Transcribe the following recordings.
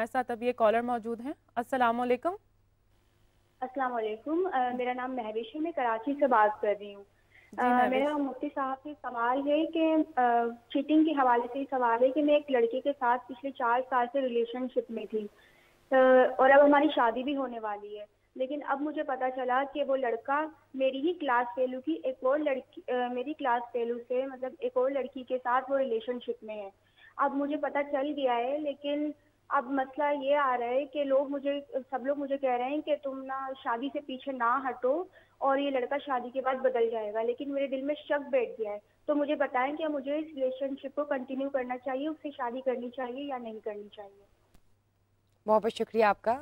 हमारे साथ अब ये कॉलर मौजूद हैं अस्सलाम वालेकुम अस्सलाम वालेकुम मेरा नाम महवेश मैं कराची से बात कर रही हूँ मेरा मुफ्ती साहब से सवाल है कि चीटिंग के हवाले से सवाल है कि मैं एक लड़के के साथ पिछले चार साल से रिलेशनशिप में थी और अब हमारी शादी भी होने वाली है लेकिन अब मुझे पता चला कि वो लड़का मेरी ही क्लास फेलू की एक और लड़की मेरी क्लास फेलू से मतलब एक और लड़की के साथ वो रिलेशनशिप में है अब मुझे पता चल गया है लेकिन अब मसला ये आ रहा है कि लोग मुझे सब लोग मुझे कह रहे हैं कि तुम ना शादी से पीछे ना हटो और ये लड़का शादी के बाद बदल जाएगा लेकिन मेरे दिल में शक बैठ गया है तो मुझे बताएं कि मुझे इस रिलेशनशिप को कंटिन्यू करना चाहिए उससे शादी करनी चाहिए या नहीं करनी चाहिए बहुत बहुत शुक्रिया आपका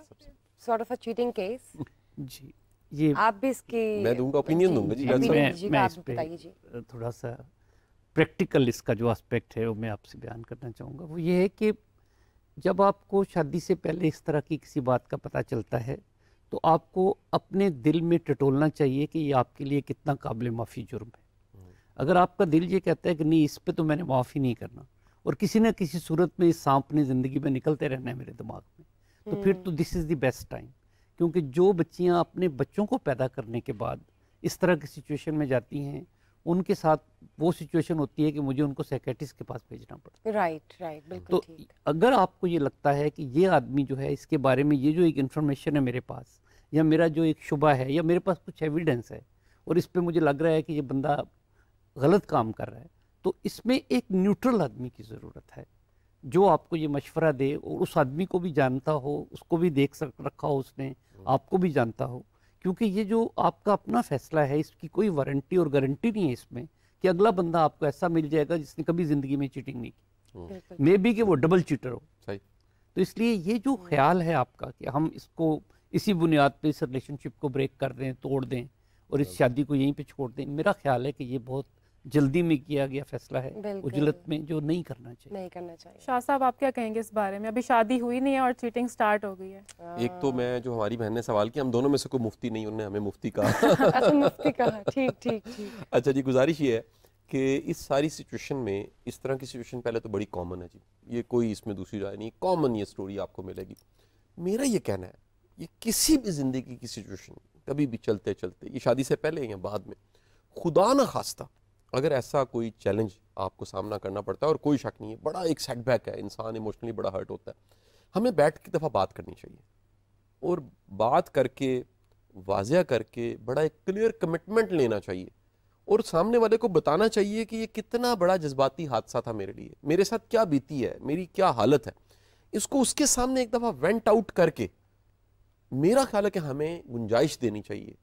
sort of अ चीटिंग जी ये आप भी इसकी मैं दूंगा ओपिनियन दूंगा जी मैं, मैं इस पे थोड़ा सा प्रैक्टिकल इसका जो एस्पेक्ट है वो मैं आपसे बयान करना चाहूँगा वो ये है कि जब आपको शादी से पहले इस तरह की किसी बात का पता चलता है तो आपको अपने दिल में टटोलना चाहिए कि ये आपके लिए कितना काबिल माफ़ी जुर्म है हम्म। अगर आपका दिल ये कहता है कि नहीं इस पर तो मैंने माफ़ी नहीं करना और किसी न किसी सूरत में इस सांप ने ज़िंदगी में निकलते रहना है मेरे दिमाग में तो फिर तो this is the best time क्योंकि जो बच्चियाँ अपने बच्चों को पैदा करने के बाद इस तरह की सिचुएशन में जाती हैं उनके साथ वो सिचुएशन होती है कि मुझे उनको सेक्रेटिस के पास भेजना पड़ता है राइट राइट बिल्कुल तो अगर आपको ये लगता है कि ये आदमी जो है इसके बारे में ये जो एक इन्फॉर्मेशन है मेरे पास या मेरा जो एक शुबा है या मेरे पास कुछ एविडेंस है और इस पर मुझे लग रहा है कि ये बंदा गलत काम कर रहा है तो इसमें एक न्यूट्रल आदमी की ज़रूरत है जो आपको ये मशवरा दे और उस आदमी को भी जानता हो उसको भी देख सक रखा हो उसने हम्म। आपको भी जानता हो क्योंकि ये जो आपका अपना फैसला है इसकी कोई वारंटी और गारंटी नहीं है इसमें कि अगला बंदा आपको ऐसा मिल जाएगा जिसने कभी ज़िंदगी में चीटिंग नहीं की मे बी कि वो डबल चीटर हो सही तो इसलिए ये जो ख्याल है आपका कि हम इसको इसी बुनियाद पे इस रिलेशनशिप को ब्रेक कर दें तोड़ दें और इस शादी को यहीं पे छोड़ दें मेरा ख्याल है कि ये बहुत जल्दी में किया गया फैसला है उजलत में जो नहीं करना चाहिए नहीं करना चाहिए शाह साहब आप क्या कहेंगे इस बारे में अभी शादी हुई नहीं है और चीटिंग स्टार्ट हो गई है हाँ। एक तो मैं जो हमारी बहन ने सवाल किया हम दोनों में से कोई मुफ्ती नहीं उन्होंने हमें मुफ्ती कहा अच्छा, मुफ्ती कहा ठीक ठीक ठीक अच्छा जी गुजारिश ये है कि इस सारी सिचुएशन में इस तरह की सिचुएशन पहले तो बड़ी कॉमन है जी ये कोई इसमें दूसरी राय नहीं कॉमन ये स्टोरी आपको मिलेगी मेरा ये कहना है ये किसी भी ज़िंदगी की सिचुएशन कभी भी चलते चलते ये शादी से पहले या बाद में खुदा ना खास्ता अगर ऐसा कोई चैलेंज आपको सामना करना पड़ता है और कोई शक नहीं है बड़ा एक सेटबैक है इंसान इमोशनली बड़ा हर्ट होता है हमें बैठ के दफ़ा बात करनी चाहिए और बात करके वाजिया करके बड़ा एक क्लियर कमिटमेंट लेना चाहिए और सामने वाले को बताना चाहिए कि ये कितना बड़ा जज्बाती हादसा था मेरे लिए मेरे साथ क्या बीती है मेरी क्या हालत है इसको उसके सामने एक दफ़ा वेंट आउट करके मेरा ख्याल है कि हमें गुंजाइश देनी चाहिए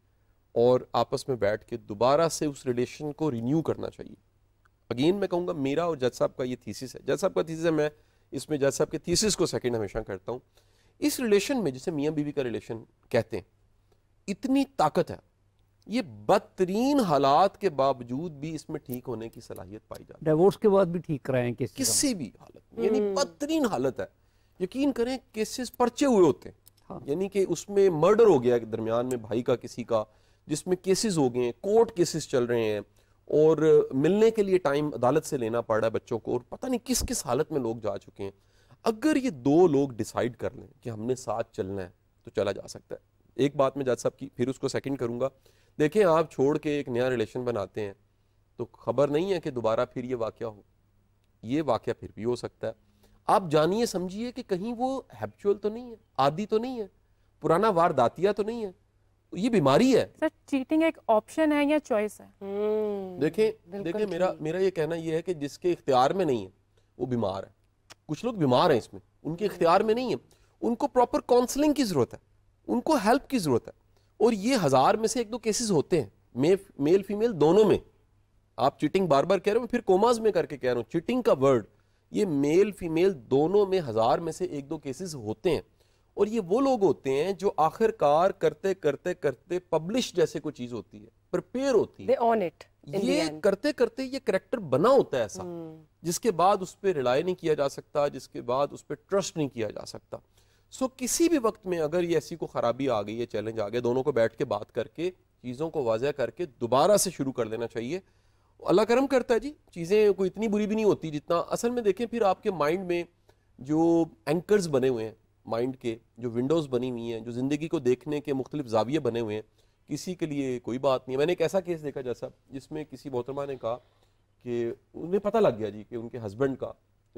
और आपस में बैठ के दोबारा से उस रिलेशन को रिन्यू करना चाहिए अगेन मैं कहूँगा मेरा और जज साहब का ये थीसिस है जज साहब का थीसिस है मैं इसमें जज साहब के थीसिस को सेकंड हमेशा करता हूँ इस रिलेशन में जिसे मियाँ बीवी का रिलेशन कहते हैं इतनी ताकत है ये बदतरीन हालात के बावजूद भी इसमें ठीक होने की सलाहियत पाई जाती है डिवोर्स के बाद भी ठीक कराएं केस किसी भी हालत यानी हम्म। बदतरीन हालत है यकीन करें केसेस पर्चे हुए होते हैं हाँ। यानी कि उसमें मर्डर हो गया दरमियान में भाई का किसी का जिसमें केसेस हो गए हैं कोर्ट केसेस चल रहे हैं और मिलने के लिए टाइम अदालत से लेना पड़ रहा है बच्चों को और पता नहीं किस किस हालत में लोग जा चुके हैं अगर ये दो लोग डिसाइड कर लें कि हमने साथ चलना है तो चला जा सकता है एक बात मैं जज साहब की फिर उसको सेकंड करूँगा देखें आप छोड़ के एक नया रिलेशन बनाते हैं तो खबर नहीं है कि दोबारा फिर ये वाक़ हो ये वाक़ फिर भी हो सकता है आप जानिए समझिए कि कहीं वो हैपचुअल तो नहीं है आदि तो नहीं है पुराना वारदातिया तो नहीं है ये बीमारी है सर चीटिंग एक ऑप्शन है या चॉइस है हम्म, देखें देखें मेरा मेरा ये कहना ये है कि जिसके इख्तियार में नहीं है वो बीमार है कुछ लोग बीमार हैं इसमें उनके इख्तियार में नहीं है उनको प्रॉपर काउंसलिंग की ज़रूरत है उनको हेल्प की ज़रूरत है और ये हज़ार में से एक दो केसेस होते हैं मेल फीमेल दोनों में आप चीटिंग बार बार कह रहे हो फिर कोमाज में करके कह रहा हूँ चीटिंग का वर्ड ये मेल फीमेल दोनों में हज़ार में से एक दो केसेस होते हैं और ये वो लोग होते हैं जो आखिरकार करते करते करते पब्लिश जैसे कोई चीज होती है प्रिपेयर होती है ऑन इट ये करते करते ये करेक्टर बना होता है ऐसा हम्म। जिसके बाद उस पर रिलाय नहीं किया जा सकता जिसके बाद उस पर ट्रस्ट नहीं किया जा सकता सो किसी भी वक्त में अगर ये ऐसी को खराबी आ गई है चैलेंज आ गया दोनों को बैठ के बात करके चीज़ों को वाजह करके दोबारा से शुरू कर देना चाहिए अल्लाह करम करता है जी चीज़ें कोई इतनी बुरी भी नहीं होती जितना असल में देखें फिर आपके माइंड में जो एंकर्स बने हुए हैं माइंड के जो विंडोज़ बनी हुई हैं जो ज़िंदगी को देखने के मुख्तलिफ जाविये बने हुए हैं किसी के लिए कोई बात नहीं है मैंने एक ऐसा केस देखा जैसा जिसमें किसी मोहतरमा ने कहा कि उन्हें पता लग गया जी कि उनके हस्बैंड का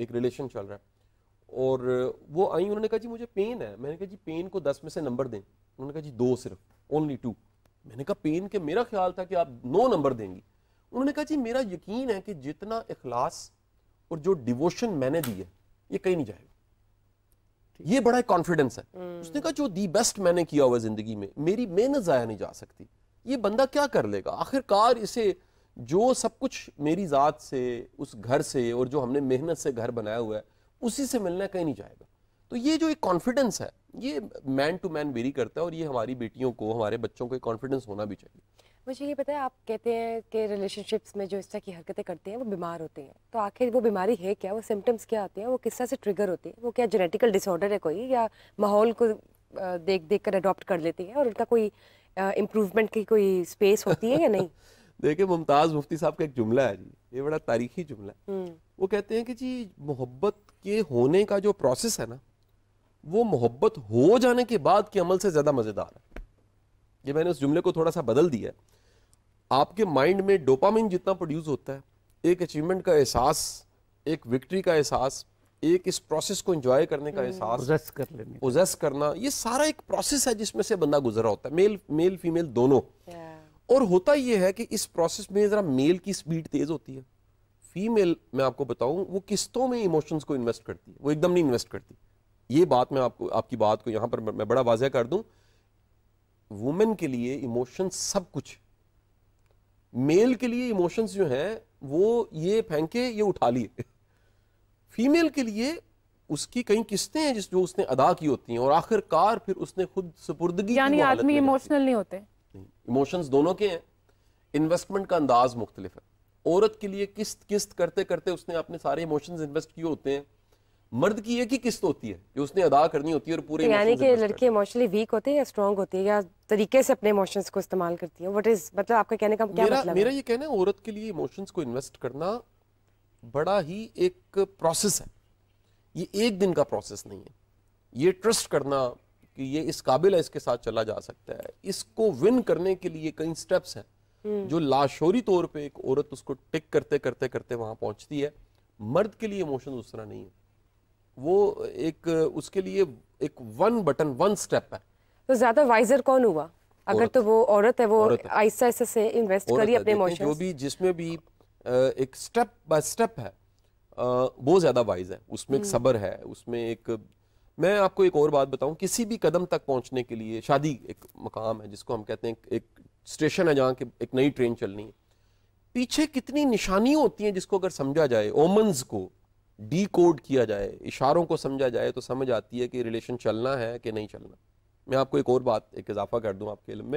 एक रिलेशन चल रहा है और वो आई उन्होंने कहा जी मुझे पेन है मैंने कहा जी पेन को दस में से नंबर दें उन्होंने कहा जी दो सिर्फ ओनली टू मैंने कहा पेन के मेरा ख्याल था कि आप नौ नंबर देंगी उन्होंने कहा जी मेरा यकीन है कि जितना इखलास और जो डिवोशन मैंने दी है ये कहीं नहीं जाएगा ये बड़ा कॉन्फिडेंस है हम्म। उसने कहा जो दी बेस्ट मैंने किया हुआ जिंदगी में मेरी मेहनत ज़ाया नहीं जा सकती ये बंदा क्या कर लेगा आखिरकार इसे जो सब कुछ मेरी ज़ात से उस घर से और जो हमने मेहनत से घर बनाया हुआ है उसी से मिलना कहीं नहीं जाएगा तो ये जो एक कॉन्फिडेंस है ये मैन टू मैन वेरी करता है और ये हमारी बेटियों को हमारे बच्चों को कॉन्फिडेंस होना भी चाहिए मुझे ये पता है आप कहते हैं कि रिलेशनशिप्स में जो इस तरह की हरकतें करते हैं वो बीमार होते हैं तो आखिर वो बीमारी है क्या वो सिम्टम्स क्या आते हैं वो किस तरह से ट्रिगर होते हैं वो क्या जेनेटिकल डिसऑर्डर है कोई या माहौल को देख देख कर अडॉप्ट कर लेते हैं और उनका कोई इम्प्रूवमेंट की कोई स्पेस होती है या नहीं देखिए मुमताज़ मुफ्ती साहब का एक जुमला है जी ये बड़ा तारीखी जुमला है हम्म। वो कहते हैं कि जी मोहब्बत के होने का जो प्रोसेस है ना वो मोहब्बत हो जाने के बाद के अमल से ज़्यादा मज़ेदार है ये मैंने उस जुमले को थोड़ा सा बदल दिया है आपके माइंड में डोपामिन जितना प्रोड्यूस होता है एक अचीवमेंट का एहसास एक विक्ट्री का एहसास एक इस प्रोसेस को एंजॉय करने का हम्म। एहसास कर लेने पोजेस करना ये सारा एक प्रोसेस है जिसमें से बंदा गुजरा होता है मेल मेल फीमेल दोनों और होता यह है कि इस प्रोसेस में जरा मेल की स्पीड तेज होती है फीमेल मैं आपको बताऊं वो किस्तों में इमोशंस को इन्वेस्ट करती है वो एकदम नहीं इन्वेस्ट करती ये बात मैं आपको आपकी बात को यहां पर मैं बड़ा वाजह कर दूं वुमेन के लिए इमोशंस सब कुछ है मेल के लिए इमोशंस जो हैं वो ये फेंके ये उठा लिए फीमेल के लिए उसकी कई किस्तें हैं जिस जो उसने अदा की होती हैं और आखिरकार फिर उसने खुद सुपुर्दगी यानी आदमी इमोशनल नहीं होते इमोशंस दोनों के हैं इन्वेस्टमेंट का अंदाज मुख्तलिफ है औरत के लिए किस्त किस्त करते करते उसने अपने सारे इमोशंस इन्वेस्ट किए होते हैं मर्द की एक ही किस्त होती है जो उसने अदा करनी होती है और पूरे तो यानी कि लड़के इमोशनली वीक होते हैं या स्ट्रांग होते हैं या तरीके से अपने इमोशंस को इस्तेमाल करती है व्हाट इज मतलब आपका कहने का क्या मेरा, मतलब मेरा है? ये कहना है औरत के लिए इमोशंस को इन्वेस्ट करना बड़ा ही एक प्रोसेस है ये एक दिन का प्रोसेस नहीं है ये ट्रस्ट करना कि ये इस काबिल है इसके साथ चला जा सकता है इसको विन करने के लिए कई स्टेप्स हैं हम्म। जो लाशोरी तौर पर एक औरत उसको टिक करते करते करते वहां पहुंचती है मर्द के लिए इमोशन उस तरह नहीं है वो एक उसके लिए एक वन बटन वन स्टेप है तो ज्यादा वाइजर कौन हुआ अगर तो वो औरत है वो आहिस्ता आहिस्ता से इन्वेस्ट करी अपने जो भी जिसमें भी एक स्टेप बाय स्टेप है वो ज़्यादा वाइज है उसमें एक हम्म। सबर है उसमें एक मैं आपको एक और बात बताऊं किसी भी कदम तक पहुंचने के लिए शादी एक मकाम है जिसको हम कहते हैं एक स्टेशन है जहाँ एक नई ट्रेन चलनी है पीछे कितनी निशानियाँ होती हैं जिसको अगर समझा जाए ओमन्स को डी कोड किया जाए इशारों को समझा जाए तो समझ आती है कि रिलेशन चलना है कि नहीं चलना मैं आपको एक और बात एक इजाफा कर दूँ आपके इलम में